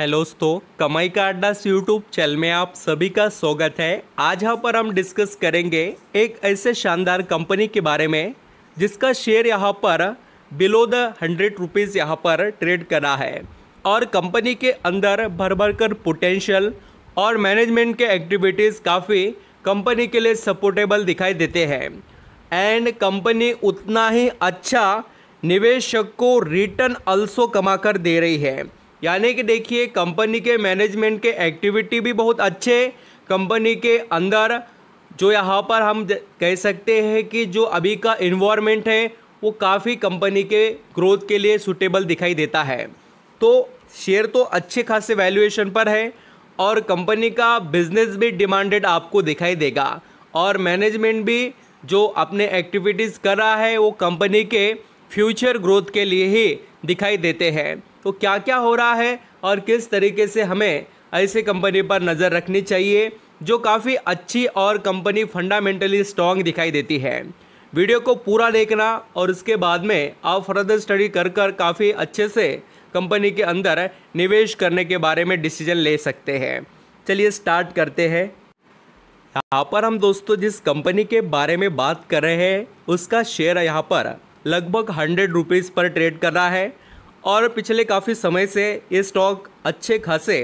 hello दोस्तों कमाई का अड्डा यूट्यूब चैनल में आप सभी का स्वागत है आज यहाँ पर हम डिस्कस करेंगे एक ऐसे शानदार कंपनी के बारे में जिसका शेयर यहाँ पर बिलो द हंड्रेड रुपीज़ यहाँ पर ट्रेड करा है और कंपनी के अंदर भर भर कर पोटेंशियल और मैनेजमेंट के एक्टिविटीज़ काफ़ी कंपनी के लिए सपोर्टेबल दिखाई देते हैं एंड कंपनी उतना ही अच्छा निवेशक को रिटर्न अल्सो कमा कर दे रही है यानी कि देखिए कंपनी के मैनेजमेंट के एक्टिविटी भी बहुत अच्छे कंपनी के अंदर जो यहाँ पर हम कह सकते हैं कि जो अभी का इन्वायरमेंट है वो काफ़ी कंपनी के ग्रोथ के लिए सुटेबल दिखाई देता है तो शेयर तो अच्छे खासे वैल्यूएशन पर है और कंपनी का बिजनेस भी डिमांडेड आपको दिखाई देगा और मैनेजमेंट भी जो अपने एक्टिविटीज़ कर रहा है वो कंपनी के फ्यूचर ग्रोथ के लिए ही दिखाई देते हैं तो क्या क्या हो रहा है और किस तरीके से हमें ऐसे कंपनी पर नज़र रखनी चाहिए जो काफ़ी अच्छी और कंपनी फंडामेंटली स्ट्रॉन्ग दिखाई देती है वीडियो को पूरा देखना और उसके बाद में आप फर्दर स्टडी कर कर काफ़ी अच्छे से कंपनी के अंदर निवेश करने के बारे में डिसीजन ले सकते हैं चलिए स्टार्ट करते हैं यहाँ पर हम दोस्तों जिस कंपनी के बारे में बात कर रहे हैं उसका शेयर यहाँ पर लगभग हंड्रेड रुपीज़ पर ट्रेड कर रहा है और पिछले काफ़ी समय से ये स्टॉक अच्छे खासे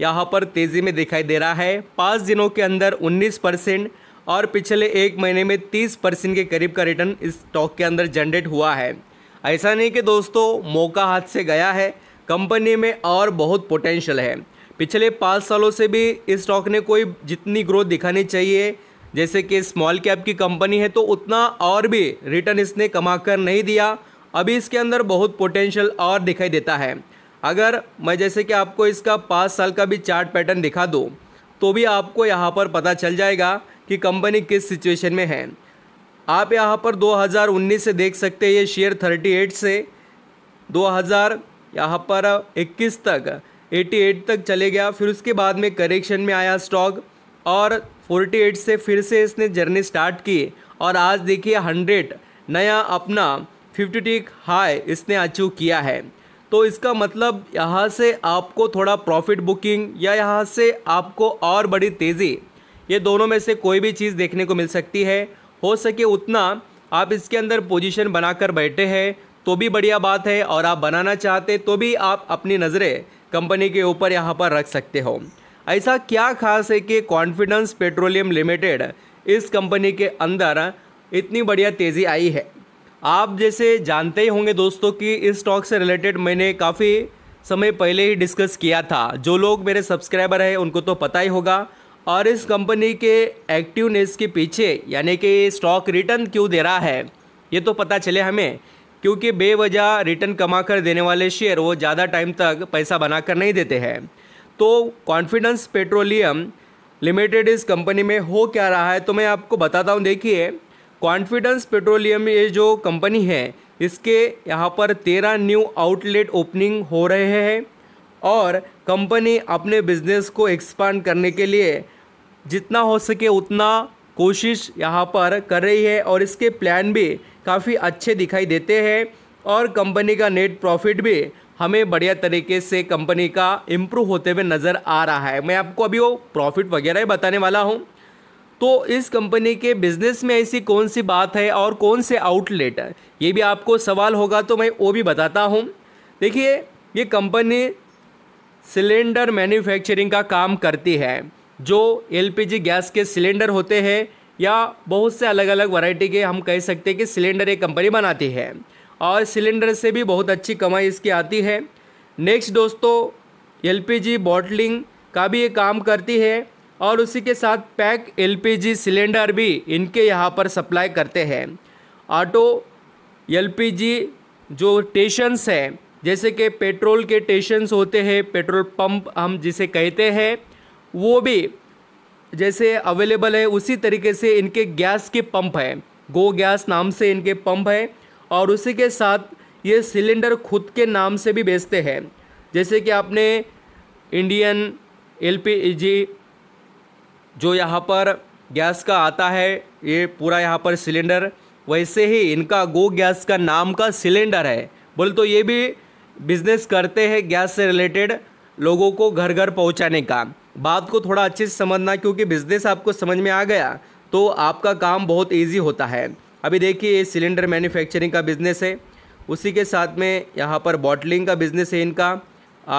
यहाँ पर तेज़ी में दिखाई दे रहा है पाँच दिनों के अंदर 19 परसेंट और पिछले एक महीने में 30 परसेंट के करीब का रिटर्न इस स्टॉक के अंदर जनरेट हुआ है ऐसा नहीं कि दोस्तों मौका हाथ से गया है कंपनी में और बहुत पोटेंशियल है पिछले पाँच सालों से भी इस स्टॉक ने कोई जितनी ग्रोथ दिखानी चाहिए जैसे कि स्मॉल कैप की कंपनी है तो उतना और भी रिटर्न इसने कमा कर नहीं दिया अभी इसके अंदर बहुत पोटेंशियल और दिखाई देता है अगर मैं जैसे कि आपको इसका पाँच साल का भी चार्ट पैटर्न दिखा दूँ तो भी आपको यहाँ पर पता चल जाएगा कि कंपनी किस सिचुएशन में है आप यहाँ पर 2019 से देख सकते हैं ये शेयर 38 से 2000 यहाँ पर 21 तक 88 तक चले गया फिर उसके बाद में करेक्शन में आया स्टॉक और 48 से फिर से इसने जर्नी स्टार्ट की और आज देखिए 100 नया अपना फिफ्टी टिक हाई इसने अचीव किया है तो इसका मतलब यहाँ से आपको थोड़ा प्रॉफिट बुकिंग या यहाँ से आपको और बड़ी तेज़ी ये दोनों में से कोई भी चीज़ देखने को मिल सकती है हो सके उतना आप इसके अंदर पोजीशन बनाकर बैठे हैं तो भी बढ़िया बात है और आप बनाना चाहते तो भी आप अपनी नज़रें कंपनी के ऊपर यहाँ पर रख सकते हो ऐसा क्या खास है कि कॉन्फिडेंस पेट्रोलियम लिमिटेड इस कंपनी के अंदर इतनी बढ़िया तेज़ी आई है आप जैसे जानते ही होंगे दोस्तों कि इस स्टॉक से रिलेटेड मैंने काफ़ी समय पहले ही डिस्कस किया था जो लोग मेरे सब्सक्राइबर हैं उनको तो पता ही होगा और इस कंपनी के एक्टिवनेस के पीछे यानी कि स्टॉक रिटर्न क्यों दे रहा है ये तो पता चले हमें क्योंकि बेवजह रिटर्न कमा कर देने वाले शेयर वो ज़्यादा टाइम तक पैसा बना कर नहीं देते हैं तो कॉन्फिडेंस पेट्रोलियम लिमिटेड इस कंपनी में हो क्या रहा है तो मैं आपको बताता हूँ देखिए कॉन्फिडेंस पेट्रोलियम ये जो कंपनी है इसके यहाँ पर तेरह न्यू आउटलेट ओपनिंग हो रहे हैं और कंपनी अपने बिजनेस को एक्सपांड करने के लिए जितना हो सके उतना कोशिश यहाँ पर कर रही है और इसके प्लान भी काफ़ी अच्छे दिखाई देते हैं और कंपनी का नेट प्रॉफिट भी हमें बढ़िया तरीके से कंपनी का इम्प्रूव होते हुए नज़र आ रहा है मैं आपको अभी वो प्रॉफिट वगैरह ही बताने वाला हूँ तो इस कंपनी के बिजनेस में ऐसी कौन सी बात है और कौन से आउटलेट है ये भी आपको सवाल होगा तो मैं वो भी बताता हूँ देखिए ये कंपनी सिलेंडर मैन्युफैक्चरिंग का काम करती है जो एलपीजी गैस के सिलेंडर होते हैं या बहुत से अलग अलग वैरायटी के हम कह सकते हैं कि सिलेंडर एक कंपनी बनाती है और सिलेंडर से भी बहुत अच्छी कमाई इसकी आती है नेक्स्ट दोस्तों एलपीजी बॉटलिंग का भी ये काम करती है और उसी के साथ पैक एलपीजी सिलेंडर भी इनके यहाँ पर सप्लाई करते हैं ऑटो एलपीजी जो टेशंस हैं जैसे कि पेट्रोल के टेशंस होते हैं पेट्रोल पंप हम जिसे कहते हैं वो भी जैसे अवेलेबल है उसी तरीके से इनके गैस के पंप है गो गैस नाम से इनके पंप है और उसी के साथ ये सिलेंडर खुद के नाम से भी बेचते हैं जैसे कि आपने इंडियन एलपीजी जो यहाँ पर गैस का आता है ये पूरा यहाँ पर सिलेंडर वैसे ही इनका गो गैस का नाम का सिलेंडर है बोल तो ये भी बिजनेस करते हैं गैस से रिलेटेड लोगों को घर घर पहुँचाने का बात को थोड़ा अच्छे से समझना क्योंकि बिजनेस आपको समझ में आ गया तो आपका काम बहुत ईजी होता है अभी देखिए ये सिलेंडर मैन्युफैक्चरिंग का बिज़नेस है उसी के साथ में यहाँ पर बॉटलिंग का बिज़नेस है इनका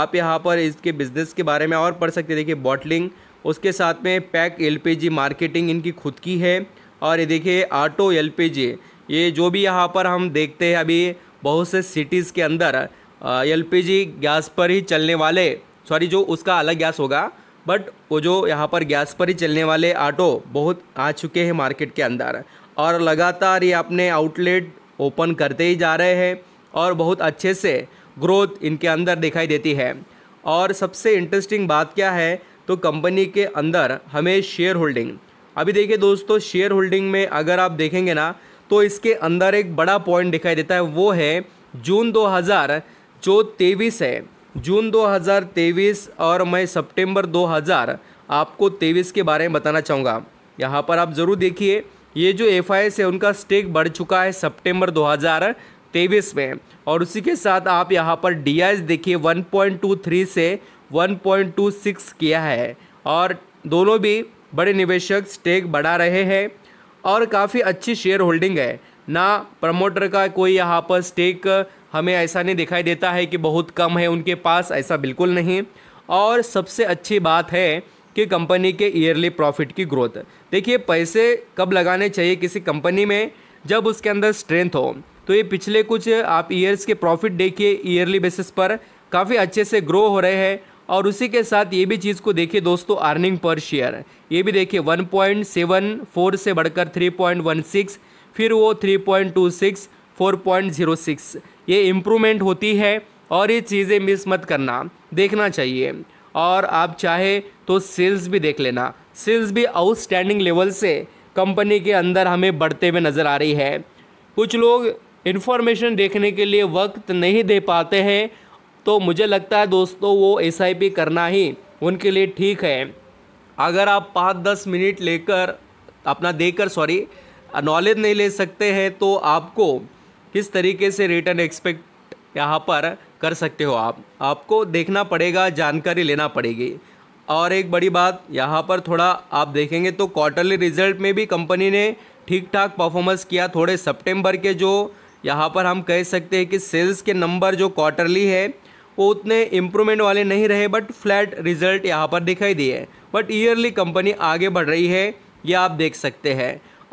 आप यहाँ पर इसके बिज़नेस के बारे में और पढ़ सकते हैं देखिए बॉटलिंग उसके साथ में पैक एलपीजी मार्केटिंग इनकी खुद की है और ये देखिए ऑटो एलपीजी ये जो भी यहाँ पर हम देखते हैं अभी बहुत से सिटीज़ के अंदर एलपीजी गैस पर ही चलने वाले सॉरी जो उसका अलग गैस होगा बट वो जो यहाँ पर गैस पर ही चलने वाले ऑटो बहुत आ चुके हैं मार्केट के अंदर और लगातार ये अपने आउटलेट ओपन करते ही जा रहे हैं और बहुत अच्छे से ग्रोथ इनके अंदर दिखाई देती है और सबसे इंटरेस्टिंग बात क्या है तो कंपनी के अंदर हमें शेयर होल्डिंग अभी देखिए दोस्तों शेयर होल्डिंग में अगर आप देखेंगे ना तो इसके अंदर एक बड़ा पॉइंट दिखाई देता है वो है जून दो जो तेईस है जून 2023 और मैं सितंबर 2000 आपको तेईस के बारे में बताना चाहूँगा यहाँ पर आप ज़रूर देखिए ये जो एफ है उनका स्टेक बढ़ चुका है सितंबर 2023 में और उसी के साथ आप यहाँ पर डी देखिए 1.23 से 1.26 किया है और दोनों भी बड़े निवेशक स्टेक बढ़ा रहे हैं और काफ़ी अच्छी शेयर होल्डिंग है ना प्रमोटर का कोई यहाँ पर स्टेक हमें ऐसा नहीं दिखाई देता है कि बहुत कम है उनके पास ऐसा बिल्कुल नहीं और सबसे अच्छी बात है कि कंपनी के ईयरली प्रॉफिट की ग्रोथ देखिए पैसे कब लगाने चाहिए किसी कंपनी में जब उसके अंदर स्ट्रेंथ हो तो ये पिछले कुछ आप ईयर्स के प्रॉफिट देखिए ईयरली बेसिस पर काफ़ी अच्छे से ग्रो हो रहे हैं और उसी के साथ ये भी चीज़ को देखिए दोस्तों अर्निंग पर शेयर ये भी देखिए 1.74 से बढ़कर 3.16 फिर वो 3.26 4.06 ये इम्प्रूवमेंट होती है और ये चीज़ें मिस मत करना देखना चाहिए और आप चाहे तो सेल्स भी देख लेना सेल्स भी आउटस्टैंडिंग लेवल से कंपनी के अंदर हमें बढ़ते हुए नज़र आ रही है कुछ लोग इन्फॉर्मेशन देखने के लिए वक्त नहीं दे पाते हैं तो मुझे लगता है दोस्तों वो एस करना ही उनके लिए ठीक है अगर आप पाँच दस मिनट लेकर अपना देकर सॉरी नॉलेज नहीं ले सकते हैं तो आपको किस तरीके से रिटर्न एक्सपेक्ट यहाँ पर कर सकते हो आप आपको देखना पड़ेगा जानकारी लेना पड़ेगी और एक बड़ी बात यहाँ पर थोड़ा आप देखेंगे तो क्वार्टरली रिजल्ट में भी कंपनी ने ठीक ठाक परफॉर्मेंस किया थोड़े सितंबर के जो यहाँ पर हम कह सकते हैं कि सेल्स के नंबर जो क्वार्टरली है वो उतने इम्प्रूवमेंट वाले नहीं रहे बट फ्लैट रिजल्ट यहाँ पर दिखाई दिए बट ईयरली कंपनी आगे बढ़ रही है ये आप देख सकते हैं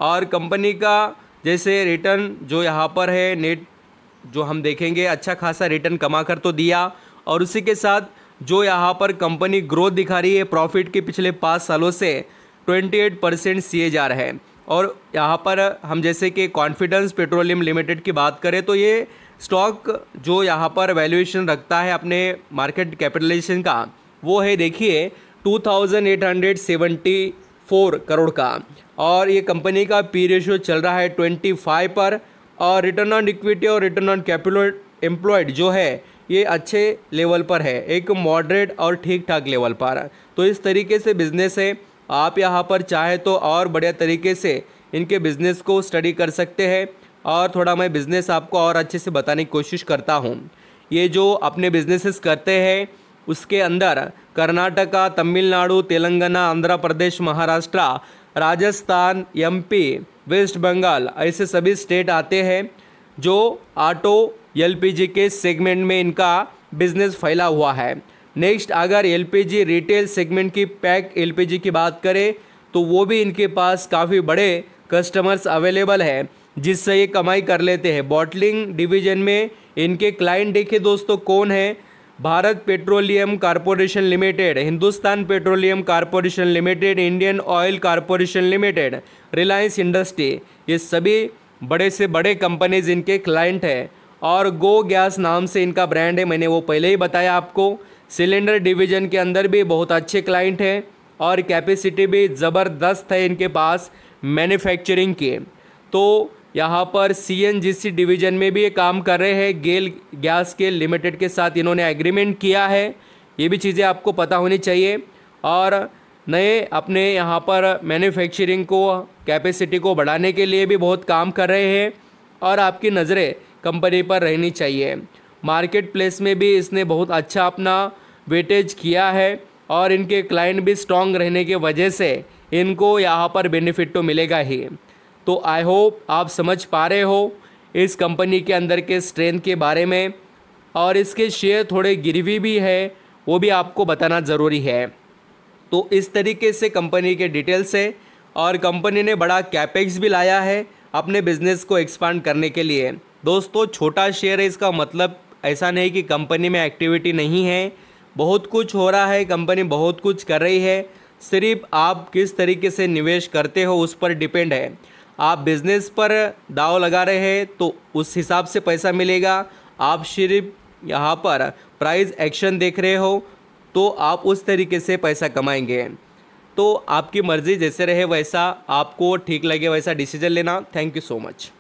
और कंपनी का जैसे रिटर्न जो यहाँ पर है नेट जो हम देखेंगे अच्छा खासा रिटर्न कमा कर तो दिया और उसी के साथ जो यहाँ पर कंपनी ग्रोथ दिखा रही है प्रॉफिट के पिछले पाँच सालों से 28 परसेंट सी जा रहे है और यहाँ पर हम जैसे कि कॉन्फिडेंस पेट्रोलियम लिमिटेड की बात करें तो ये स्टॉक जो यहाँ पर वैल्यूएशन रखता है अपने मार्केट कैपिटलाइजेशन का वो है देखिए 2874 करोड़ का और ये कंपनी का पी रेशियो चल रहा है 25 पर और रिटर्न ऑन इक्विटी और रिटर्न ऑन कैपिटल एम्प्लॉयड जो है ये अच्छे लेवल पर है एक मॉडरेट और ठीक ठाक लेवल पर तो इस तरीके से बिज़नेस है आप यहाँ पर चाहे तो और बढ़िया तरीके से इनके बिज़नेस को स्टडी कर सकते हैं और थोड़ा मैं बिज़नेस आपको और अच्छे से बताने की कोशिश करता हूँ ये जो अपने बिजनेसेस करते हैं उसके अंदर कर्नाटका तमिलनाडु तेलंगाना आंध्र प्रदेश महाराष्ट्र राजस्थान एमपी वेस्ट बंगाल ऐसे सभी स्टेट आते हैं जो ऑटो एलपीजी के सेगमेंट में इनका बिजनेस फैला हुआ है नेक्स्ट अगर एलपीजी रिटेल सेगमेंट की पैक एलपीजी की बात करें तो वो भी इनके पास काफ़ी बड़े कस्टमर्स अवेलेबल हैं जिससे ये कमाई कर लेते हैं बॉटलिंग डिवीजन में इनके क्लाइंट देखिए दोस्तों कौन है Bharat Petroleum Corporation Limited Hindustan Petroleum Corporation Limited Indian Oil Corporation Limited Reliance industry ये सभी बड़े से बड़े कंपनीज इनके क्लाइंट हैं और गो गैस नाम से इनका ब्रांड है मैंने वो पहले ही बताया आपको सिलेंडर डिवीजन के अंदर भी बहुत अच्छे क्लाइंट हैं और कैपेसिटी भी ज़बरदस्त है इनके पास मैन्युफैक्चरिंग की तो यहाँ पर सी डिवीज़न में भी ये काम कर रहे हैं गेल गैस के लिमिटेड के साथ इन्होंने एग्रीमेंट किया है ये भी चीज़ें आपको पता होनी चाहिए और नए अपने यहाँ पर मैन्युफैक्चरिंग को कैपेसिटी को बढ़ाने के लिए भी बहुत काम कर रहे हैं और आपकी नज़रें कंपनी पर रहनी चाहिए मार्केट प्लेस में भी इसने बहुत अच्छा अपना वेटेज किया है और इनके क्लाइंट भी स्ट्रांग रहने के वजह से इनको यहाँ पर बेनिफिट तो मिलेगा ही तो आई होप आप समझ पा रहे हो इस कंपनी के अंदर के स्ट्रेंथ के बारे में और इसके शेयर थोड़े गिरवी भी है वो भी आपको बताना ज़रूरी है तो इस तरीके से कंपनी के डिटेल्स है और कंपनी ने बड़ा कैपेक्स भी लाया है अपने बिजनेस को एक्सपांड करने के लिए दोस्तों छोटा शेयर है इसका मतलब ऐसा नहीं कि कंपनी में एक्टिविटी नहीं है बहुत कुछ हो रहा है कंपनी बहुत कुछ कर रही है सिर्फ आप किस तरीके से निवेश करते हो उस पर डिपेंड है आप बिज़नेस पर दाव लगा रहे हैं तो उस हिसाब से पैसा मिलेगा आप सिर्फ यहाँ पर प्राइस एक्शन देख रहे हो तो आप उस तरीके से पैसा कमाएंगे तो आपकी मर्ज़ी जैसे रहे वैसा आपको ठीक लगे वैसा डिसीजन लेना थैंक यू सो मच